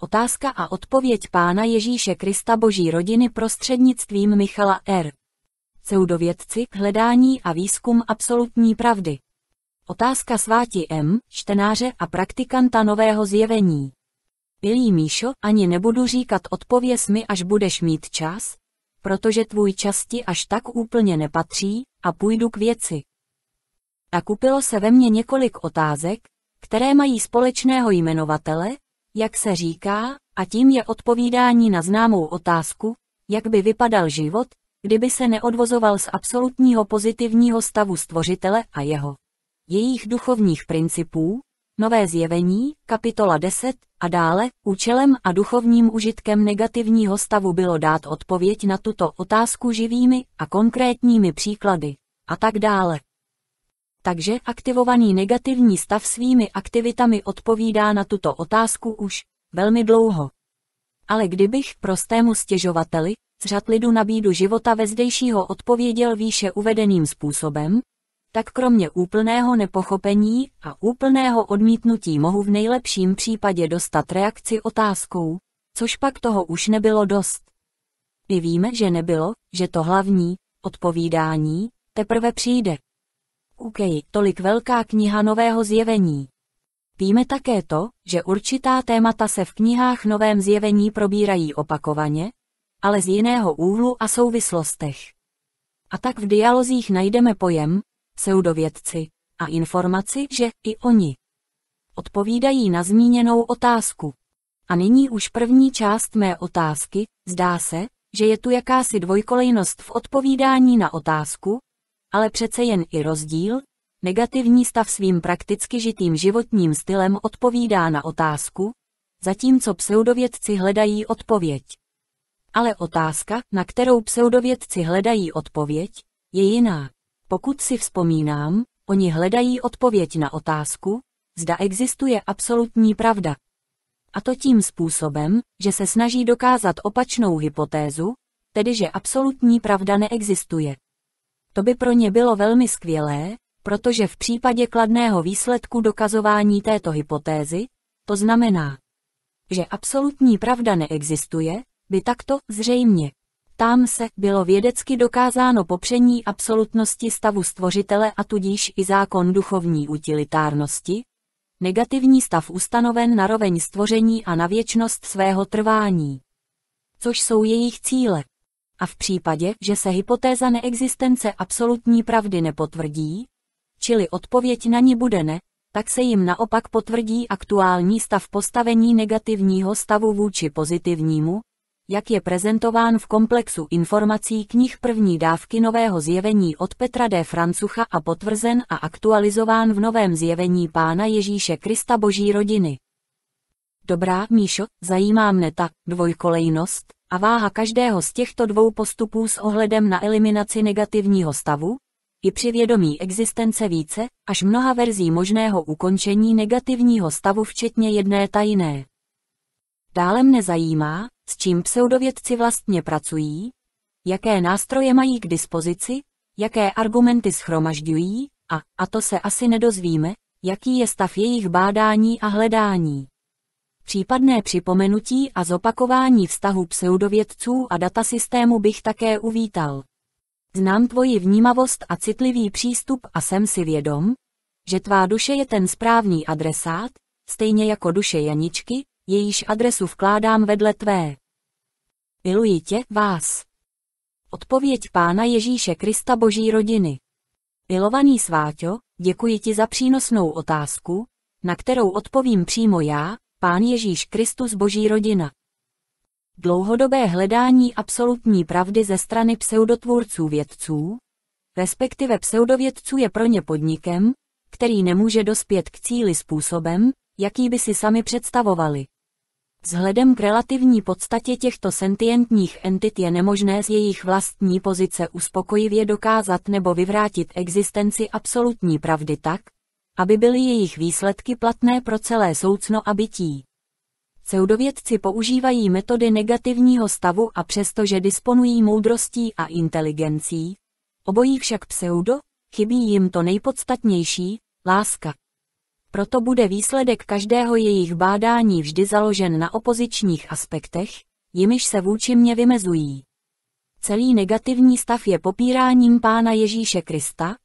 Otázka a odpověď Pána Ježíše Krista Boží rodiny prostřednictvím Michala R. Pseudovědci, hledání a výzkum absolutní pravdy. Otázka sváti M, čtenáře a praktikanta nového zjevení. Milý Míšo, ani nebudu říkat odpověz mi, až budeš mít čas, protože tvůj čas ti až tak úplně nepatří a půjdu k věci. Nakupilo se ve mně několik otázek, které mají společného jmenovatele, jak se říká, a tím je odpovídání na známou otázku, jak by vypadal život, kdyby se neodvozoval z absolutního pozitivního stavu stvořitele a jeho jejich duchovních principů, nové zjevení, kapitola 10 a dále, účelem a duchovním užitkem negativního stavu bylo dát odpověď na tuto otázku živými a konkrétními příklady a tak dále takže aktivovaný negativní stav svými aktivitami odpovídá na tuto otázku už velmi dlouho. Ale kdybych prostému stěžovateli z řad lidu nabídu života zdejšího odpověděl výše uvedeným způsobem, tak kromě úplného nepochopení a úplného odmítnutí mohu v nejlepším případě dostat reakci otázkou, což pak toho už nebylo dost. My víme, že nebylo, že to hlavní, odpovídání, teprve přijde. OK, tolik velká kniha nového zjevení. Víme také to, že určitá témata se v knihách novém zjevení probírají opakovaně, ale z jiného úhlu a souvislostech. A tak v dialozích najdeme pojem, pseudovědci, a informaci, že i oni odpovídají na zmíněnou otázku. A nyní už první část mé otázky, zdá se, že je tu jakási dvojkolejnost v odpovídání na otázku, ale přece jen i rozdíl? Negativní stav svým prakticky žitým životním stylem odpovídá na otázku, zatímco pseudovědci hledají odpověď. Ale otázka, na kterou pseudovědci hledají odpověď, je jiná. Pokud si vzpomínám, oni hledají odpověď na otázku, zda existuje absolutní pravda. A to tím způsobem, že se snaží dokázat opačnou hypotézu, tedy že absolutní pravda neexistuje. To by pro ně bylo velmi skvělé, protože v případě kladného výsledku dokazování této hypotézy, to znamená, že absolutní pravda neexistuje, by takto, zřejmě, tam se bylo vědecky dokázáno popření absolutnosti stavu stvořitele a tudíž i zákon duchovní utilitárnosti, negativní stav ustanoven na roveň stvoření a na věčnost svého trvání. Což jsou jejich cíle a v případě, že se hypotéza neexistence absolutní pravdy nepotvrdí, čili odpověď na ní bude ne, tak se jim naopak potvrdí aktuální stav postavení negativního stavu vůči pozitivnímu, jak je prezentován v komplexu informací knih první dávky nového zjevení od Petra D. Francucha a potvrzen a aktualizován v novém zjevení Pána Ježíše Krista Boží rodiny. Dobrá, Míšo, zajímá mne ta dvojkolejnost, a váha každého z těchto dvou postupů s ohledem na eliminaci negativního stavu, i při vědomí existence více, až mnoha verzí možného ukončení negativního stavu včetně jedné tajné. Dále mne zajímá, s čím pseudovědci vlastně pracují, jaké nástroje mají k dispozici, jaké argumenty schromažďují, a, a to se asi nedozvíme, jaký je stav jejich bádání a hledání. Případné připomenutí a zopakování vztahu pseudovědců a datasystému bych také uvítal. Znám tvoji vnímavost a citlivý přístup a jsem si vědom, že tvá duše je ten správný adresát, stejně jako duše Janičky, jejíž adresu vkládám vedle tvé. Miluji tě, vás. Odpověď Pána Ježíše Krista Boží rodiny. Milovaný sváťo, děkuji ti za přínosnou otázku, na kterou odpovím přímo já, Pán Ježíš Kristus Boží rodina. Dlouhodobé hledání absolutní pravdy ze strany pseudotvůrců vědců, respektive pseudovědců je pro ně podnikem, který nemůže dospět k cíli způsobem, jaký by si sami představovali. Vzhledem k relativní podstatě těchto sentientních entit je nemožné z jejich vlastní pozice uspokojivě dokázat nebo vyvrátit existenci absolutní pravdy tak, aby byly jejich výsledky platné pro celé soucno a bytí. Pseudovědci používají metody negativního stavu a přestože disponují moudrostí a inteligencí, obojí však pseudo, chybí jim to nejpodstatnější, láska. Proto bude výsledek každého jejich bádání vždy založen na opozičních aspektech, jimiž se vůči mně vymezují. Celý negativní stav je popíráním Pána Ježíše Krista,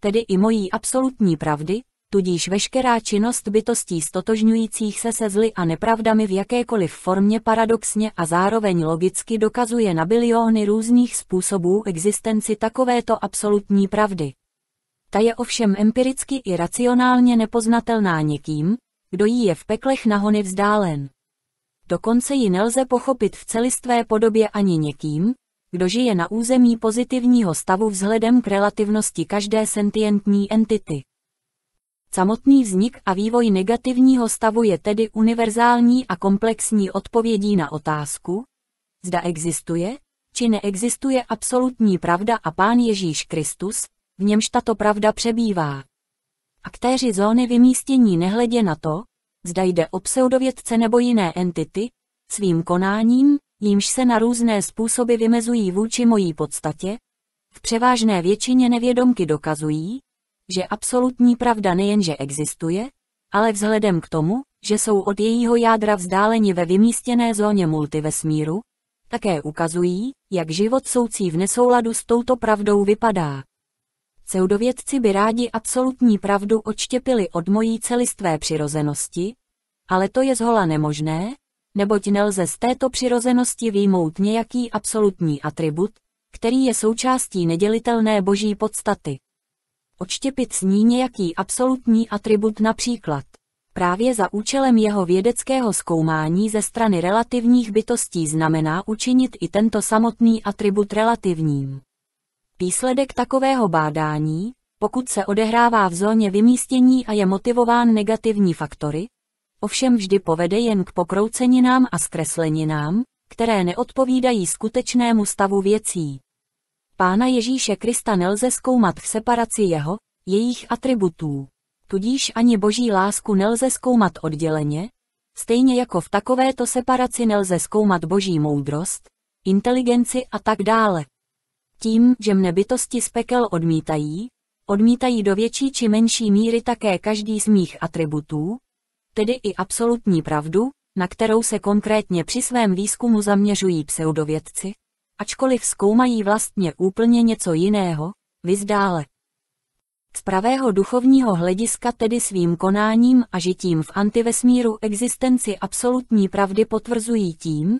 tedy i mojí absolutní pravdy, tudíž veškerá činnost bytostí stotožňujících se se zly a nepravdami v jakékoliv formě paradoxně a zároveň logicky dokazuje na biliony různých způsobů existenci takovéto absolutní pravdy. Ta je ovšem empiricky i racionálně nepoznatelná někým, kdo jí je v peklech nahony vzdálen. Dokonce ji nelze pochopit v celistvé podobě ani někým, kdo žije na území pozitivního stavu vzhledem k relativnosti každé sentientní entity. Samotný vznik a vývoj negativního stavu je tedy univerzální a komplexní odpovědí na otázku, zda existuje, či neexistuje absolutní pravda a Pán Ježíš Kristus, v němž tato pravda přebývá. Aktéři zóny vymístění nehledě na to, zda jde o pseudovědce nebo jiné entity, svým konáním, jímž se na různé způsoby vymezují vůči mojí podstatě, v převážné většině nevědomky dokazují, že absolutní pravda nejenže existuje, ale vzhledem k tomu, že jsou od jejího jádra vzdáleni ve vymístěné zóně multivesmíru, také ukazují, jak život soucí v nesouladu s touto pravdou vypadá. Pseudovědci by rádi absolutní pravdu odštěpili od mojí celistvé přirozenosti, ale to je zhola nemožné, neboť nelze z této přirozenosti výjmout nějaký absolutní atribut, který je součástí nedělitelné boží podstaty. Odštěpit s ní nějaký absolutní atribut například. Právě za účelem jeho vědeckého zkoumání ze strany relativních bytostí znamená učinit i tento samotný atribut relativním. Výsledek takového bádání, pokud se odehrává v zóně vymístění a je motivován negativní faktory, ovšem vždy povede jen k pokrouceninám a zkresleninám, které neodpovídají skutečnému stavu věcí. Pána Ježíše Krista nelze zkoumat v separaci jeho, jejich atributů. Tudíž ani boží lásku nelze zkoumat odděleně, stejně jako v takovéto separaci nelze zkoumat boží moudrost, inteligenci a tak dále. Tím, že mne bytosti z pekel odmítají, odmítají do větší či menší míry také každý z mých atributů, tedy i absolutní pravdu, na kterou se konkrétně při svém výzkumu zaměřují pseudovědci, ačkoliv zkoumají vlastně úplně něco jiného, vyzdále. Z pravého duchovního hlediska tedy svým konáním a žitím v antivesmíru existenci absolutní pravdy potvrzují tím,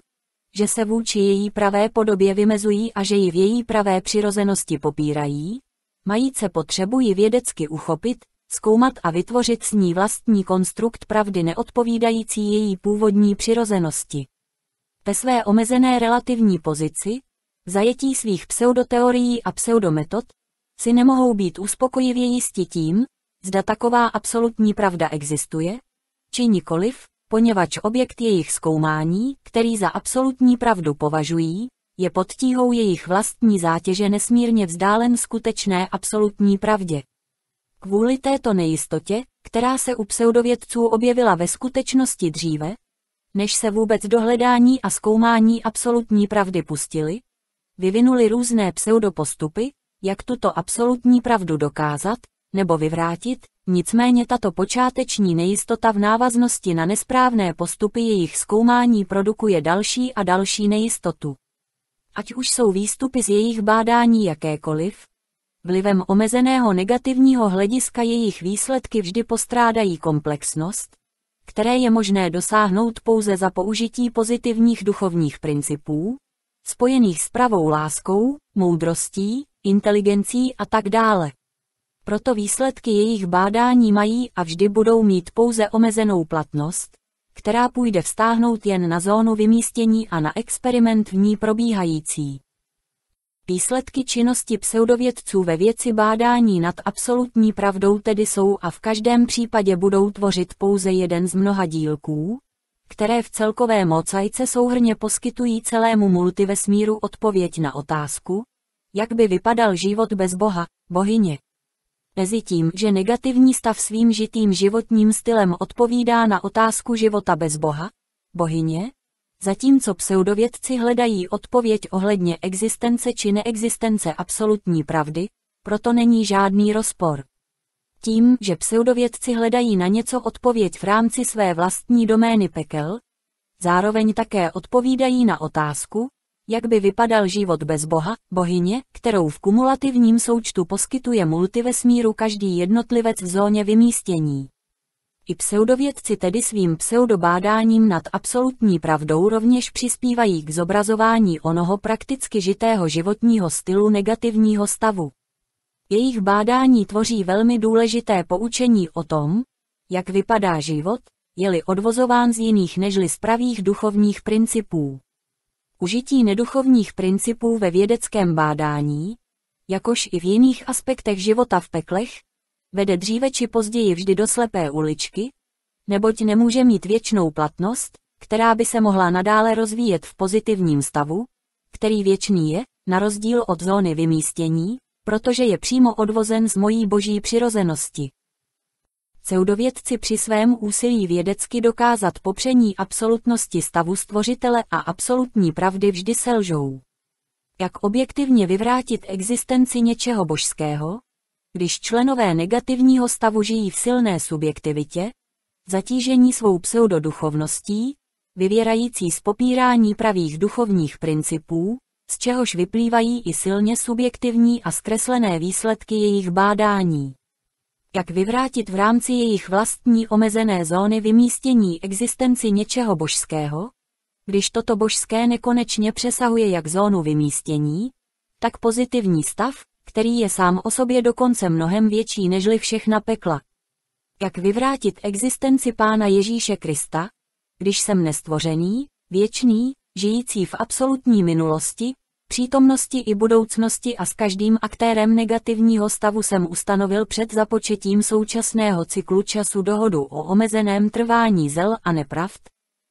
že se vůči její pravé podobě vymezují a že ji v její pravé přirozenosti popírají, se potřebu ji vědecky uchopit, zkoumat a vytvořit s ní vlastní konstrukt pravdy neodpovídající její původní přirozenosti. Ve své omezené relativní pozici, zajetí svých pseudoteorií a pseudometod, si nemohou být uspokojivě jistí tím, zda taková absolutní pravda existuje, či nikoliv, poněvadž objekt jejich zkoumání, který za absolutní pravdu považují, je pod tíhou jejich vlastní zátěže nesmírně vzdálen skutečné absolutní pravdě. Kvůli této nejistotě, která se u pseudovědců objevila ve skutečnosti dříve, než se vůbec dohledání a zkoumání absolutní pravdy pustili, vyvinuli různé pseudopostupy, jak tuto absolutní pravdu dokázat, nebo vyvrátit, nicméně tato počáteční nejistota v návaznosti na nesprávné postupy jejich zkoumání produkuje další a další nejistotu. Ať už jsou výstupy z jejich bádání jakékoliv, vlivem omezeného negativního hlediska jejich výsledky vždy postrádají komplexnost, které je možné dosáhnout pouze za použití pozitivních duchovních principů, spojených s pravou láskou, moudrostí, inteligencí a tak dále. Proto výsledky jejich bádání mají a vždy budou mít pouze omezenou platnost, která půjde vstáhnout jen na zónu vymístění a na experiment v ní probíhající. Výsledky činnosti pseudovědců ve věci bádání nad absolutní pravdou tedy jsou a v každém případě budou tvořit pouze jeden z mnoha dílků, které v celkové mocajce souhrně poskytují celému multivesmíru odpověď na otázku, jak by vypadal život bez Boha, bohyně. Mezi tím, že negativní stav svým žitým životním stylem odpovídá na otázku života bez Boha, bohyně, zatímco pseudovědci hledají odpověď ohledně existence či neexistence absolutní pravdy, proto není žádný rozpor tím, že pseudovědci hledají na něco odpověď v rámci své vlastní domény pekel, zároveň také odpovídají na otázku, jak by vypadal život bez Boha, bohyně, kterou v kumulativním součtu poskytuje multivesmíru každý jednotlivec v zóně vymístění. I pseudovědci tedy svým pseudobádáním nad absolutní pravdou rovněž přispívají k zobrazování onoho prakticky žitého životního stylu negativního stavu. Jejich bádání tvoří velmi důležité poučení o tom, jak vypadá život, je-li odvozován z jiných nežli z pravých duchovních principů. Užití neduchovních principů ve vědeckém bádání, jakož i v jiných aspektech života v peklech, vede dříve či později vždy do slepé uličky, neboť nemůže mít věčnou platnost, která by se mohla nadále rozvíjet v pozitivním stavu, který věčný je, na rozdíl od zóny vymístění, protože je přímo odvozen z mojí boží přirozenosti. Pseudovědci při svém úsilí vědecky dokázat popření absolutnosti stavu stvořitele a absolutní pravdy vždy selžou. Jak objektivně vyvrátit existenci něčeho božského, když členové negativního stavu žijí v silné subjektivitě, zatížení svou pseudoduchovností, vyvěrající z popírání pravých duchovních principů, z čehož vyplývají i silně subjektivní a zkreslené výsledky jejich bádání. Jak vyvrátit v rámci jejich vlastní omezené zóny vymístění existenci něčeho božského? Když toto božské nekonečně přesahuje jak zónu vymístění, tak pozitivní stav, který je sám o sobě dokonce mnohem větší nežli všechna pekla. Jak vyvrátit existenci Pána Ježíše Krista, když jsem nestvořený, věčný, žijící v absolutní minulosti, přítomnosti i budoucnosti a s každým aktérem negativního stavu jsem ustanovil před započetím současného cyklu času dohodu o omezeném trvání zel a nepravd,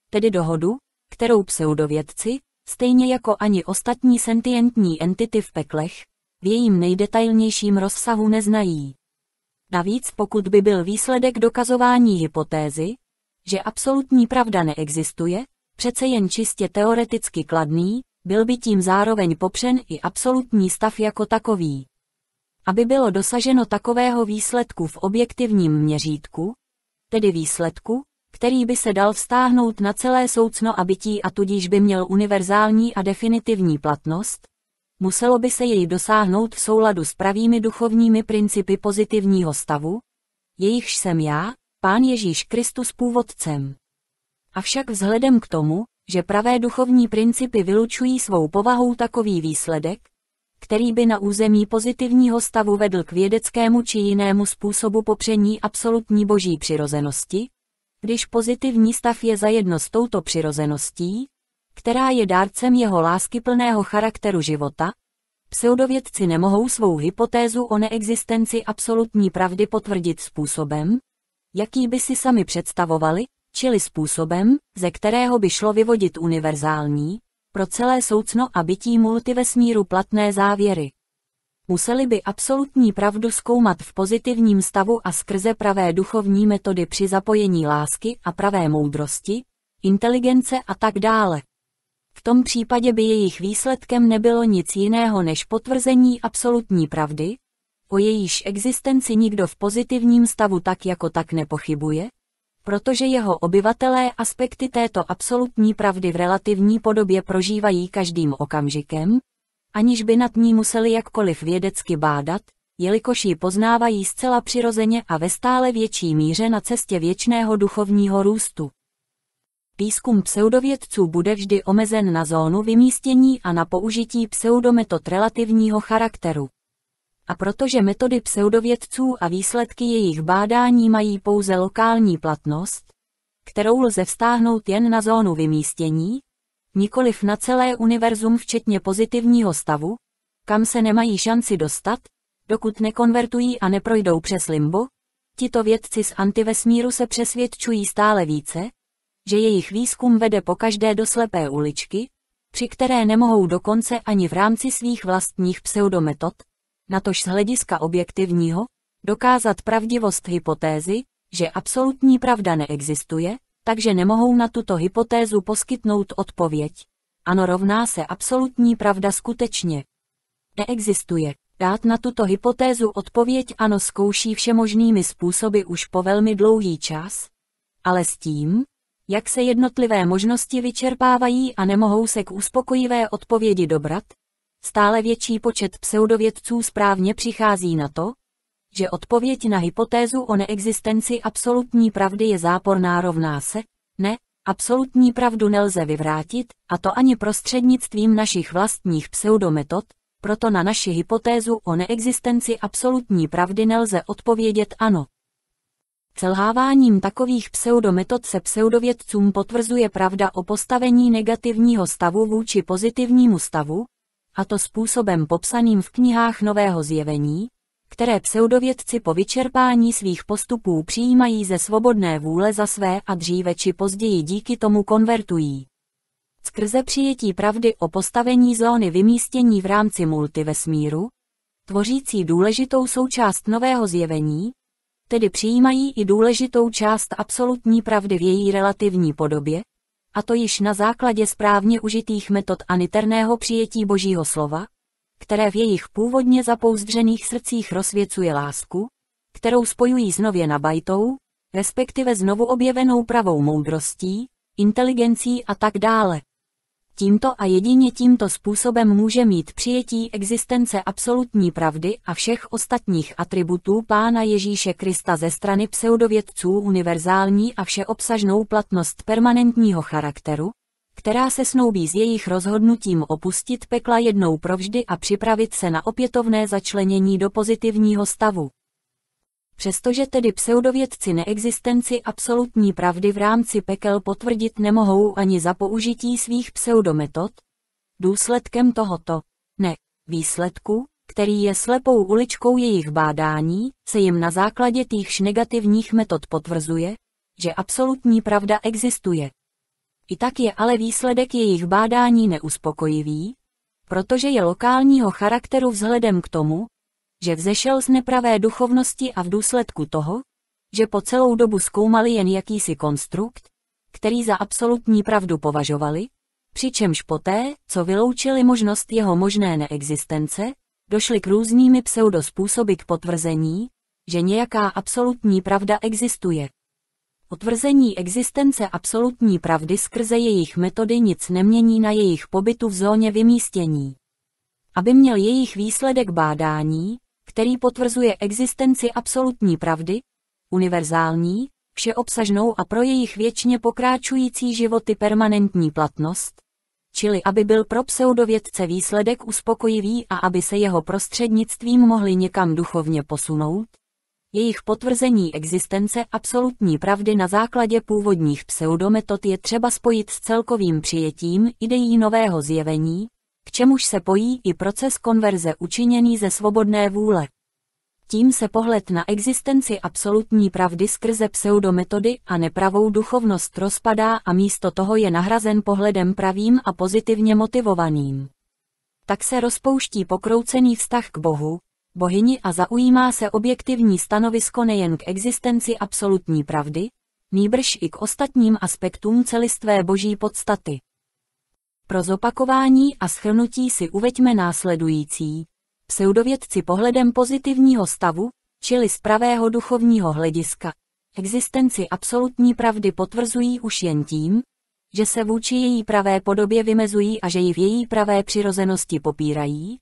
tedy dohodu, kterou pseudovědci, stejně jako ani ostatní sentientní entity v peklech, v jejím nejdetailnějším rozsahu neznají. Navíc pokud by byl výsledek dokazování hypotézy, že absolutní pravda neexistuje, přece jen čistě teoreticky kladný, byl by tím zároveň popřen i absolutní stav jako takový. Aby bylo dosaženo takového výsledku v objektivním měřítku, tedy výsledku, který by se dal vztáhnout na celé soucno a bytí a tudíž by měl univerzální a definitivní platnost, muselo by se jej dosáhnout v souladu s pravými duchovními principy pozitivního stavu, jejichž jsem já, Pán Ježíš Kristus původcem. Avšak vzhledem k tomu, že pravé duchovní principy vylučují svou povahou takový výsledek, který by na území pozitivního stavu vedl k vědeckému či jinému způsobu popření absolutní boží přirozenosti, když pozitivní stav je zajedno s touto přirozeností, která je dárcem jeho láskyplného charakteru života, pseudovědci nemohou svou hypotézu o neexistenci absolutní pravdy potvrdit způsobem, jaký by si sami představovali, čili způsobem, ze kterého by šlo vyvodit univerzální, pro celé soucno a bytí multivesmíru platné závěry. Museli by absolutní pravdu zkoumat v pozitivním stavu a skrze pravé duchovní metody při zapojení lásky a pravé moudrosti, inteligence a tak dále. V tom případě by jejich výsledkem nebylo nic jiného než potvrzení absolutní pravdy, o jejíž existenci nikdo v pozitivním stavu tak jako tak nepochybuje, protože jeho obyvatelé aspekty této absolutní pravdy v relativní podobě prožívají každým okamžikem, aniž by nad ní museli jakkoliv vědecky bádat, jelikož ji poznávají zcela přirozeně a ve stále větší míře na cestě věčného duchovního růstu. Výzkum pseudovědců bude vždy omezen na zónu vymístění a na použití pseudometod relativního charakteru a protože metody pseudovědců a výsledky jejich bádání mají pouze lokální platnost, kterou lze vztáhnout jen na zónu vymístění, nikoliv na celé univerzum včetně pozitivního stavu, kam se nemají šanci dostat, dokud nekonvertují a neprojdou přes limbo, tito vědci z antivesmíru se přesvědčují stále více, že jejich výzkum vede po každé do slepé uličky, při které nemohou dokonce ani v rámci svých vlastních pseudometod natož z hlediska objektivního, dokázat pravdivost hypotézy, že absolutní pravda neexistuje, takže nemohou na tuto hypotézu poskytnout odpověď. Ano rovná se absolutní pravda skutečně. Neexistuje. Dát na tuto hypotézu odpověď ano zkouší všemožnými způsoby už po velmi dlouhý čas, ale s tím, jak se jednotlivé možnosti vyčerpávají a nemohou se k uspokojivé odpovědi dobrat, Stále větší počet pseudovědců správně přichází na to, že odpověď na hypotézu o neexistenci absolutní pravdy je záporná rovná se, ne, absolutní pravdu nelze vyvrátit, a to ani prostřednictvím našich vlastních pseudometod, proto na naši hypotézu o neexistenci absolutní pravdy nelze odpovědět ano. Selháváním takových pseudometod se pseudovědcům potvrzuje pravda o postavení negativního stavu vůči pozitivnímu stavu, a to způsobem popsaným v knihách Nového zjevení, které pseudovědci po vyčerpání svých postupů přijímají ze svobodné vůle za své a dříve či později díky tomu konvertují. Skrze přijetí pravdy o postavení zóny vymístění v rámci multivesmíru, tvořící důležitou součást nového zjevení, tedy přijímají i důležitou část absolutní pravdy v její relativní podobě, a to již na základě správně užitých metod a niterného přijetí Božího slova, které v jejich původně zapouzdřených srdcích rozsvěcuje lásku, kterou spojují znově nabajtou, respektive znovu objevenou pravou moudrostí, inteligencí a tak dále. Tímto a jedině tímto způsobem může mít přijetí existence absolutní pravdy a všech ostatních atributů Pána Ježíše Krista ze strany pseudovědců univerzální a všeobsažnou platnost permanentního charakteru, která se snoubí s jejich rozhodnutím opustit pekla jednou provždy a připravit se na opětovné začlenění do pozitivního stavu. Přestože tedy pseudovědci neexistenci absolutní pravdy v rámci pekel potvrdit nemohou ani za použití svých pseudometod, důsledkem tohoto, ne, výsledku, který je slepou uličkou jejich bádání, se jim na základě týchž negativních metod potvrzuje, že absolutní pravda existuje. I tak je ale výsledek jejich bádání neuspokojivý, protože je lokálního charakteru vzhledem k tomu, že vzešel z nepravé duchovnosti a v důsledku toho, že po celou dobu zkoumali jen jakýsi konstrukt, který za absolutní pravdu považovali, přičemž poté, co vyloučili možnost jeho možné neexistence, došli k různými pseudospůsoby k potvrzení, že nějaká absolutní pravda existuje. Potvrzení existence absolutní pravdy skrze jejich metody nic nemění na jejich pobytu v zóně vymístění. Aby měl jejich výsledek bádání, který potvrzuje existenci absolutní pravdy, univerzální, všeobsažnou a pro jejich věčně pokráčující životy permanentní platnost, čili aby byl pro pseudovědce výsledek uspokojivý a aby se jeho prostřednictvím mohli někam duchovně posunout, jejich potvrzení existence absolutní pravdy na základě původních pseudometod je třeba spojit s celkovým přijetím ideí nového zjevení, k čemuž se pojí i proces konverze učiněný ze svobodné vůle. Tím se pohled na existenci absolutní pravdy skrze pseudometody a nepravou duchovnost rozpadá a místo toho je nahrazen pohledem pravým a pozitivně motivovaným. Tak se rozpouští pokroucený vztah k Bohu, bohyni a zaujímá se objektivní stanovisko nejen k existenci absolutní pravdy, nýbrž i k ostatním aspektům celistvé boží podstaty. Pro zopakování a schrnutí si uveďme následující. Pseudovědci pohledem pozitivního stavu, čili z pravého duchovního hlediska, existenci absolutní pravdy potvrzují už jen tím, že se vůči její pravé podobě vymezují a že ji v její pravé přirozenosti popírají,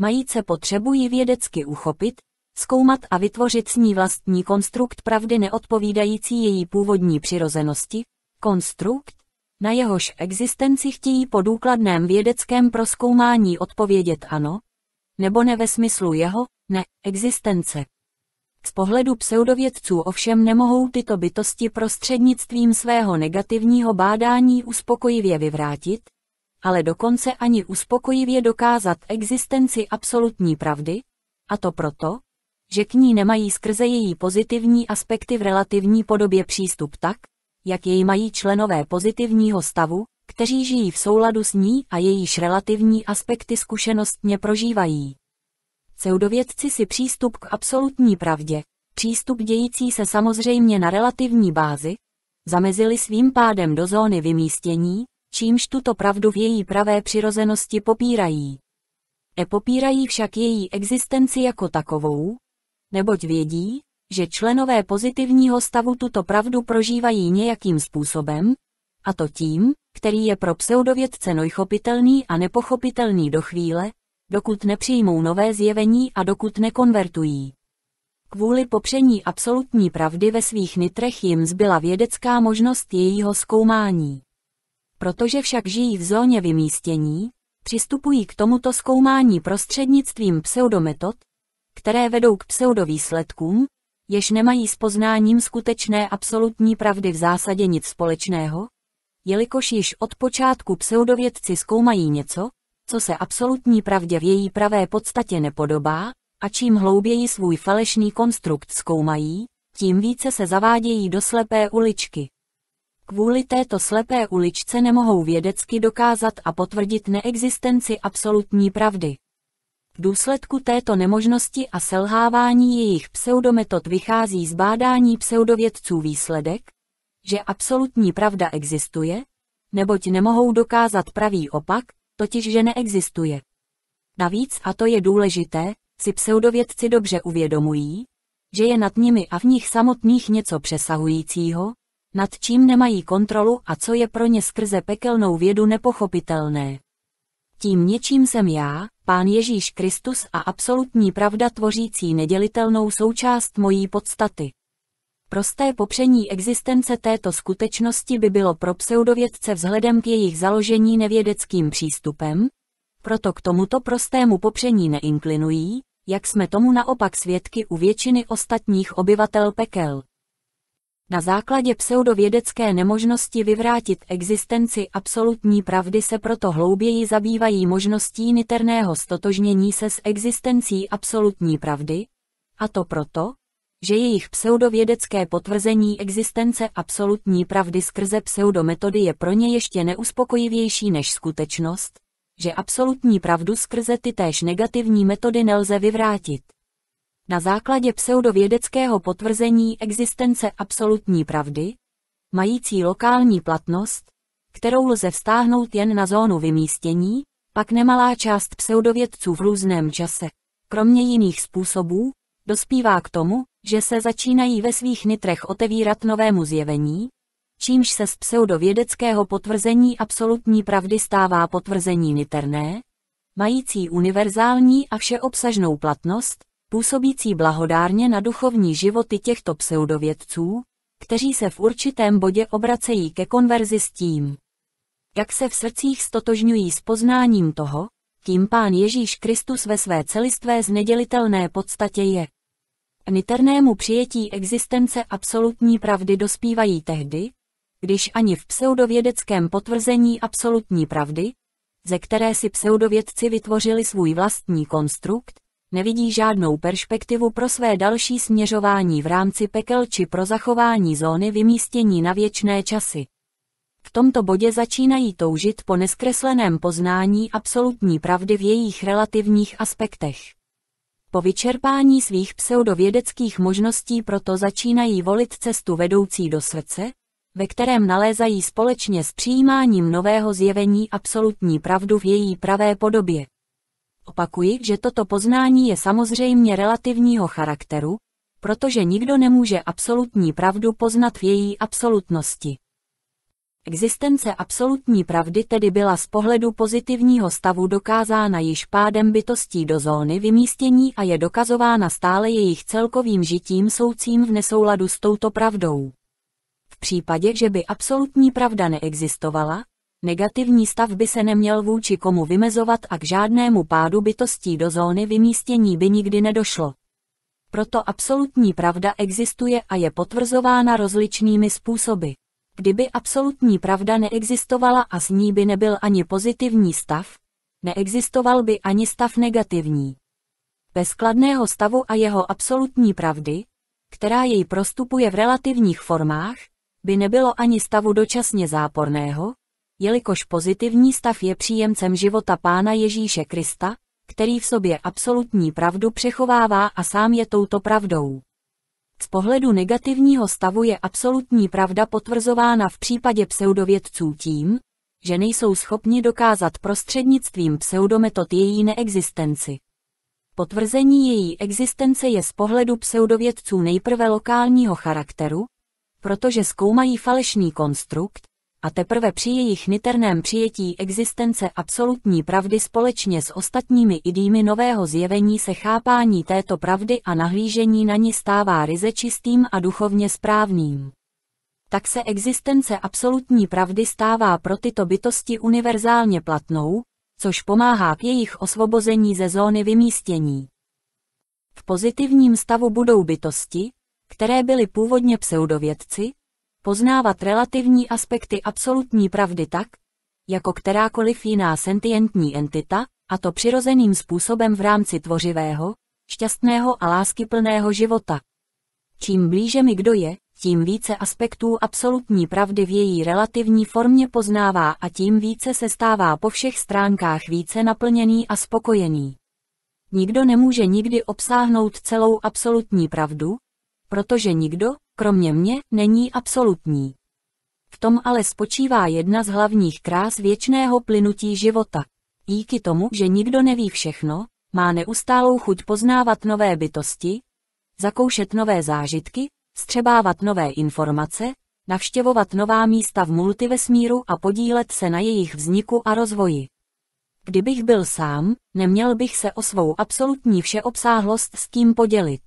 majíce potřebují vědecky uchopit, zkoumat a vytvořit s ní vlastní konstrukt pravdy neodpovídající její původní přirozenosti, konstrukt, na jehož existenci chtějí po důkladném vědeckém proskoumání odpovědět ano, nebo ne ve smyslu jeho, ne, existence. Z pohledu pseudovědců ovšem nemohou tyto bytosti prostřednictvím svého negativního bádání uspokojivě vyvrátit, ale dokonce ani uspokojivě dokázat existenci absolutní pravdy, a to proto, že k ní nemají skrze její pozitivní aspekty v relativní podobě přístup tak, jak jej mají členové pozitivního stavu, kteří žijí v souladu s ní a jejíž relativní aspekty zkušenostně prožívají. Pseudovědci si přístup k absolutní pravdě, přístup dějící se samozřejmě na relativní bázi, zamezili svým pádem do zóny vymístění, čímž tuto pravdu v její pravé přirozenosti popírají. Nepopírají však její existenci jako takovou, neboť vědí, že členové pozitivního stavu tuto pravdu prožívají nějakým způsobem, a to tím, který je pro pseudovědce nojchopitelný a nepochopitelný do chvíle, dokud nepřijmou nové zjevení a dokud nekonvertují. Kvůli popření absolutní pravdy ve svých nitrech jim zbyla vědecká možnost jejího zkoumání. Protože však žijí v zóně vymístění, přistupují k tomuto zkoumání prostřednictvím pseudometod, které vedou k pseudovýsledkům, jež nemají s poznáním skutečné absolutní pravdy v zásadě nic společného, jelikož již od počátku pseudovědci zkoumají něco, co se absolutní pravdě v její pravé podstatě nepodobá, a čím hlouběji svůj falešný konstrukt zkoumají, tím více se zavádějí do slepé uličky. Kvůli této slepé uličce nemohou vědecky dokázat a potvrdit neexistenci absolutní pravdy. V důsledku této nemožnosti a selhávání jejich pseudometod vychází z bádání pseudovědců výsledek, že absolutní pravda existuje, neboť nemohou dokázat pravý opak, totiž že neexistuje. Navíc, a to je důležité, si pseudovědci dobře uvědomují, že je nad nimi a v nich samotných něco přesahujícího, nad čím nemají kontrolu a co je pro ně skrze pekelnou vědu nepochopitelné. Tím něčím jsem já, Pán Ježíš Kristus a absolutní pravda tvořící nedělitelnou součást mojí podstaty. Prosté popření existence této skutečnosti by bylo pro pseudovědce vzhledem k jejich založení nevědeckým přístupem, proto k tomuto prostému popření neinklinují, jak jsme tomu naopak svědky u většiny ostatních obyvatel pekel. Na základě pseudovědecké nemožnosti vyvrátit existenci absolutní pravdy se proto hlouběji zabývají možností niterného stotožnění se s existencí absolutní pravdy, a to proto, že jejich pseudovědecké potvrzení existence absolutní pravdy skrze pseudometody je pro ně ještě neuspokojivější než skutečnost, že absolutní pravdu skrze též negativní metody nelze vyvrátit na základě pseudovědeckého potvrzení existence absolutní pravdy, mající lokální platnost, kterou lze vztáhnout jen na zónu vymístění, pak nemalá část pseudovědců v různém čase, kromě jiných způsobů, dospívá k tomu, že se začínají ve svých nitrech otevírat novému zjevení, čímž se z pseudovědeckého potvrzení absolutní pravdy stává potvrzení niterné, mající univerzální a všeobsažnou platnost, působící blahodárně na duchovní životy těchto pseudovědců, kteří se v určitém bodě obracejí ke konverzi s tím, jak se v srdcích stotožňují s poznáním toho, kým Pán Ježíš Kristus ve své celistvé znedělitelné podstatě je. Niternému přijetí existence absolutní pravdy dospívají tehdy, když ani v pseudovědeckém potvrzení absolutní pravdy, ze které si pseudovědci vytvořili svůj vlastní konstrukt, nevidí žádnou perspektivu pro své další směřování v rámci pekel či pro zachování zóny vymístění na věčné časy. V tomto bodě začínají toužit po neskresleném poznání absolutní pravdy v jejich relativních aspektech. Po vyčerpání svých pseudovědeckých možností proto začínají volit cestu vedoucí do srdce, ve kterém nalézají společně s přijímáním nového zjevení absolutní pravdu v její pravé podobě. Opakuji, že toto poznání je samozřejmě relativního charakteru, protože nikdo nemůže absolutní pravdu poznat v její absolutnosti. Existence absolutní pravdy tedy byla z pohledu pozitivního stavu dokázána již pádem bytostí do zóny vymístění a je dokazována stále jejich celkovým žitím soucím v nesouladu s touto pravdou. V případě, že by absolutní pravda neexistovala, Negativní stav by se neměl vůči komu vymezovat a k žádnému pádu bytostí do zóny vymístění by nikdy nedošlo. Proto absolutní pravda existuje a je potvrzována rozličnými způsoby. Kdyby absolutní pravda neexistovala a z ní by nebyl ani pozitivní stav, neexistoval by ani stav negativní. Bez kladného stavu a jeho absolutní pravdy, která jej prostupuje v relativních formách, by nebylo ani stavu dočasně záporného, jelikož pozitivní stav je příjemcem života Pána Ježíše Krista, který v sobě absolutní pravdu přechovává a sám je touto pravdou. Z pohledu negativního stavu je absolutní pravda potvrzována v případě pseudovědců tím, že nejsou schopni dokázat prostřednictvím pseudometod její neexistenci. Potvrzení její existence je z pohledu pseudovědců nejprve lokálního charakteru, protože zkoumají falešný konstrukt, a teprve při jejich niterném přijetí existence absolutní pravdy společně s ostatními idými nového zjevení se chápání této pravdy a nahlížení na ní stává ryze čistým a duchovně správným. Tak se existence absolutní pravdy stává pro tyto bytosti univerzálně platnou, což pomáhá k jejich osvobození ze zóny vymístění. V pozitivním stavu budou bytosti, které byly původně pseudovědci, poznávat relativní aspekty absolutní pravdy tak, jako kterákoliv jiná sentientní entita, a to přirozeným způsobem v rámci tvořivého, šťastného a láskyplného života. Čím blíže mi kdo je, tím více aspektů absolutní pravdy v její relativní formě poznává a tím více se stává po všech stránkách více naplněný a spokojený. Nikdo nemůže nikdy obsáhnout celou absolutní pravdu, protože nikdo, kromě mě, není absolutní. V tom ale spočívá jedna z hlavních krás věčného plynutí života. Díky tomu, že nikdo neví všechno, má neustálou chuť poznávat nové bytosti, zakoušet nové zážitky, střebávat nové informace, navštěvovat nová místa v multivesmíru a podílet se na jejich vzniku a rozvoji. Kdybych byl sám, neměl bych se o svou absolutní všeobsáhlost s kým podělit.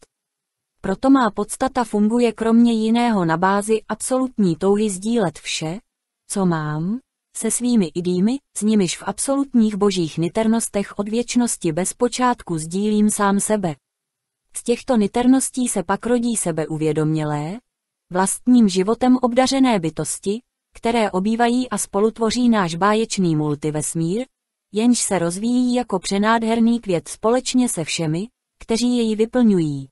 Proto má podstata funguje kromě jiného na bázi absolutní touhy sdílet vše, co mám, se svými idými, s nimiž v absolutních božích niternostech od věčnosti bez počátku sdílím sám sebe. Z těchto niterností se pak rodí uvědomělé, vlastním životem obdařené bytosti, které obývají a spolutvoří náš báječný multivesmír, jenž se rozvíjí jako přenádherný květ společně se všemi, kteří jej vyplňují.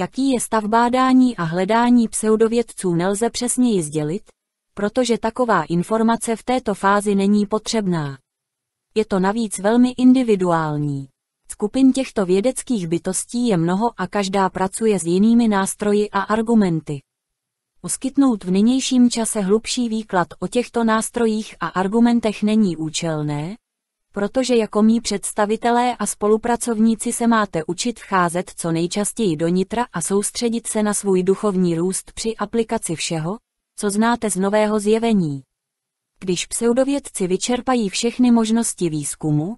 Jaký je stav bádání a hledání pseudovědců nelze přesněji sdělit, protože taková informace v této fázi není potřebná. Je to navíc velmi individuální. Skupin těchto vědeckých bytostí je mnoho a každá pracuje s jinými nástroji a argumenty. Poskytnout v nynějším čase hlubší výklad o těchto nástrojích a argumentech není účelné, protože jako mý představitelé a spolupracovníci se máte učit vcházet co nejčastěji do nitra a soustředit se na svůj duchovní růst při aplikaci všeho, co znáte z nového zjevení. Když pseudovědci vyčerpají všechny možnosti výzkumu,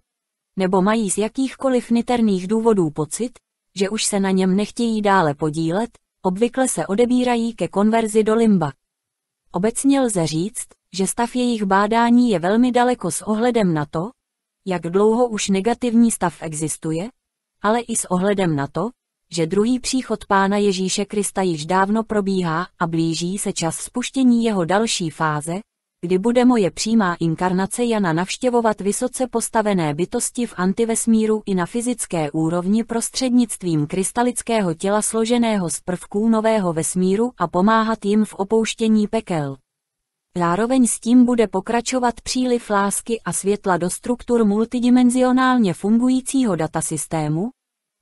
nebo mají z jakýchkoliv niterných důvodů pocit, že už se na něm nechtějí dále podílet, obvykle se odebírají ke konverzi do limba. Obecně lze říct, že stav jejich bádání je velmi daleko s ohledem na to, jak dlouho už negativní stav existuje, ale i s ohledem na to, že druhý příchod Pána Ježíše Krista již dávno probíhá a blíží se čas spuštění jeho další fáze, kdy bude moje přímá inkarnace Jana navštěvovat vysoce postavené bytosti v antivesmíru i na fyzické úrovni prostřednictvím krystalického těla složeného z prvků nového vesmíru a pomáhat jim v opouštění pekel. Zároveň s tím bude pokračovat příliv lásky a světla do struktur multidimenzionálně fungujícího datasystému,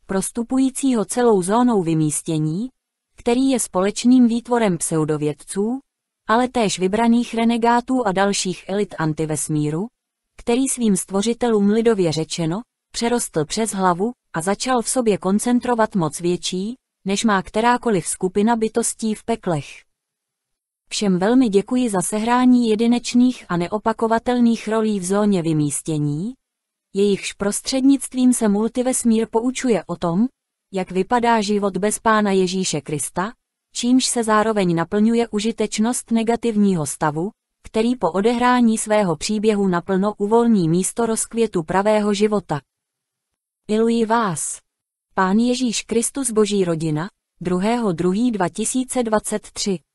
prostupujícího celou zónou vymístění, který je společným výtvorem pseudovědců, ale též vybraných renegátů a dalších elit antivesmíru, který svým stvořitelům lidově řečeno, přerostl přes hlavu a začal v sobě koncentrovat moc větší, než má kterákoliv skupina bytostí v peklech. Všem velmi děkuji za sehrání jedinečných a neopakovatelných rolí v zóně vymístění, jejichž prostřednictvím se multivesmír poučuje o tom, jak vypadá život bez Pána Ježíše Krista, čímž se zároveň naplňuje užitečnost negativního stavu, který po odehrání svého příběhu naplno uvolní místo rozkvětu pravého života. Miluji vás. Pán Ježíš Kristus Boží rodina, 2.2.2023